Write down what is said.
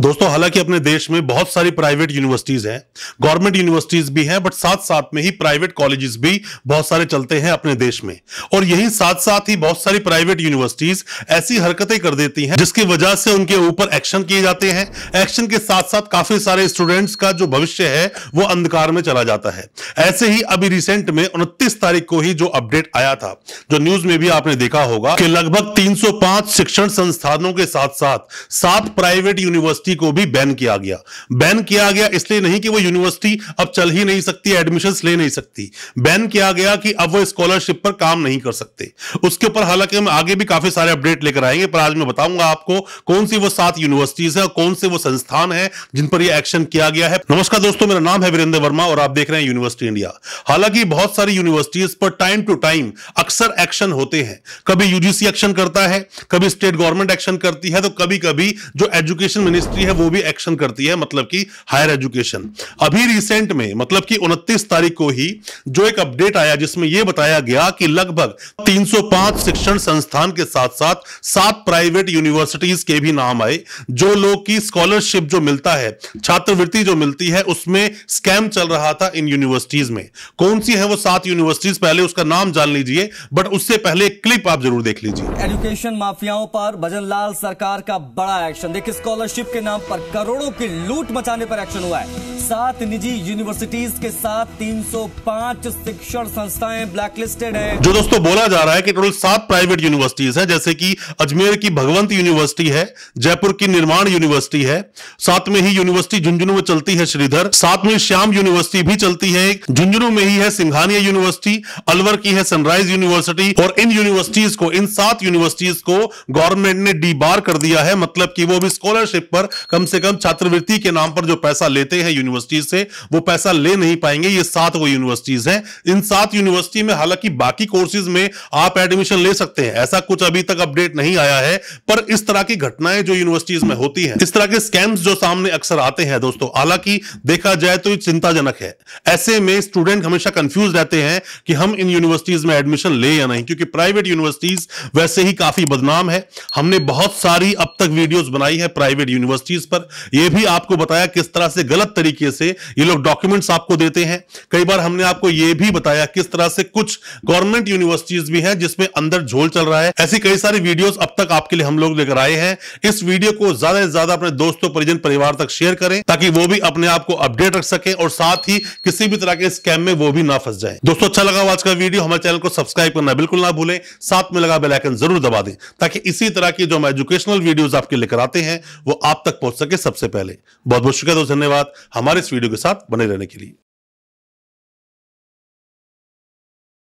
दोस्तों हालांकि अपने देश में बहुत सारी प्राइवेट यूनिवर्सिटीज हैं गवर्नमेंट यूनिवर्सिटीज भी हैं बट साथ साथ में ही प्राइवेट कॉलेजेस भी बहुत सारे चलते हैं अपने देश में और यही साथ साथ ही बहुत सारी प्राइवेट यूनिवर्सिटीज ऐसी हरकतें कर देती हैं जिसकी वजह से उनके ऊपर एक्शन किए जाते हैं एक्शन के साथ साथ काफी सारे स्टूडेंट्स का जो भविष्य है वो अंधकार में चला जाता है ऐसे ही अभी रिसेंट में उनतीस तारीख को ही जो अपडेट आया था जो न्यूज में भी आपने देखा होगा कि लगभग तीन शिक्षण संस्थानों के साथ साथ सात प्राइवेट यूनिवर्सिटी यूनिवर्सिटी को भी बैन किया गया बैन किया गया इसलिए नहीं कि वो यूनिवर्सिटी अब चल ही नहीं सकती एडमिशन ले नहीं सकती बैन किया गया कि अब वो स्कॉलरशिप पर काम नहीं कर सकते उसके ऊपर हालांकि हम आगे भी काफी सारे अपडेट लेकर आएंगे पर आज मैं बताऊंगा आपको कौन सी वो सात यूनिवर्सिटीज है कौन से वो संस्थान है जिन पर यह एक्शन किया गया है नमस्कार दोस्तों मेरा नाम है वीरेंद्र वर्मा और आप देख रहे हैं यूनिवर्सिटी इंडिया हालांकि बहुत सारी यूनिवर्सिटीज पर टाइम टू टाइम अक्सर एक्शन होते हैं कभी यूजीसी एक्शन करता है कभी स्टेट गवर्नमेंट एक्शन करती है तो कभी कभी जो एजुकेशन मिनिस्टर मिनिस्ट्री है वो भी एक्शन करती है मतलब कि हायर एजुकेशन अभी रिसेंट में मतलब कि 29 तारीख को ही जो एक अपडेट आया जिसमें यह बताया गया कि लगभग 305 शिक्षण संस्थान के साथ साथ सात प्राइवेट यूनिवर्सिटीज के भी नाम आए जो लोग की स्कॉलरशिप जो मिलता है छात्रवृत्ति जो मिलती है उसमें स्कैम चल रहा था इन यूनिवर्सिटीज में कौन सी है वो सात यूनिवर्सिटीज पहले उसका नाम जान लीजिए बट उससे पहले क्लिप आप जरूर देख लीजिए एजुकेशन माफियाओं पर भजन सरकार का बड़ा एक्शन देखिए स्कॉलरशिप के नाम पर करोड़ों की लूट मचाने पर एक्शन हुआ है सात निजी यूनिवर्सिटीज के साथ 305 शिक्षण संस्थाएं ब्लैकलिस्टेड हैं। जो दोस्तों बोला जा रहा है कि टोटल सात प्राइवेट यूनिवर्सिटीज हैं जैसे कि अजमेर की भगवंत यूनिवर्सिटी है जयपुर की निर्माण यूनिवर्सिटी है साथ में ही यूनिवर्सिटी झुंझुनू में चलती है श्रीधर साथ में श्याम यूनिवर्सिटी भी चलती है झुंझुनू में ही है सिंघानिया यूनिवर्सिटी अलवर की है सनराइज यूनिवर्सिटी और इन यूनिवर्सिटीज को इन सात यूनिवर्सिटीज को गवर्नमेंट ने डी बार कर दिया है मतलब की वो भी स्कॉलरशिप पर कम से कम छात्रवृत्ति के नाम पर जो पैसा लेते हैं यूनिवर्सिटीज से वो पैसा ले नहीं पाएंगे ये सात वो यूनिवर्सिटीज हैं इन सात यूनिवर्सिटी में हालांकि बाकी कोर्सेज में आप एडमिशन ले सकते हैं ऐसा कुछ अभी तक अपडेट नहीं आया है पर इस तरह की घटनाएं जो यूनिवर्सिटीज में होती है इस तरह के स्कैम्स जो सामने अक्सर आते हैं दोस्तों हालांकि देखा जाए तो ये चिंताजनक है ऐसे में स्टूडेंट हमेशा कंफ्यूज रहते हैं कि हम इन यूनिवर्सिटीज में एडमिशन ले या नहीं क्योंकि प्राइवेट यूनिवर्सिटीज वैसे ही काफी बदनाम है हमने बहुत सारी अब तक वीडियोस बनाई है प्राइवेट यूनिवर्सिटी उस चीज पर यह भी आपको बताया किस तरह से गलत तरीके से ये लोग डॉक्यूमेंट्स आपको देते हैं कई बार हमने आपको यह भी बताया किस तरह से कुछ गवर्नमेंट यूनिवर्सिटीज भी हैं जिसमें अंदर झोल चल रहा है ऐसी कई सारी वीडियोस अब तक आपके लिए हम लोग लेकर आए हैं इस वीडियो को ज्यादा से ज्यादा अपने दोस्तों परिजन परिवार तक शेयर करें ताकि वो भी अपने आप को अपडेट रख सके और साथ ही किसी भी तरह के स्कैम में वो भी ना फंस जाए दोस्तों अच्छा लगा आज का वीडियो हमारे चैनल को सब्सक्राइब करना बिल्कुल ना भूलें साथ में लगा बेलाइकन जरूर दबा दें ताकि इसी तरह की जो हम एजुकेशनल वीडियोज आपके लेकर आते हैं वो आप तक पहुंच सके सबसे पहले बहुत बहुत शुक्रिया दोस्त धन्यवाद हमारे इस वीडियो के साथ बने रहने के लिए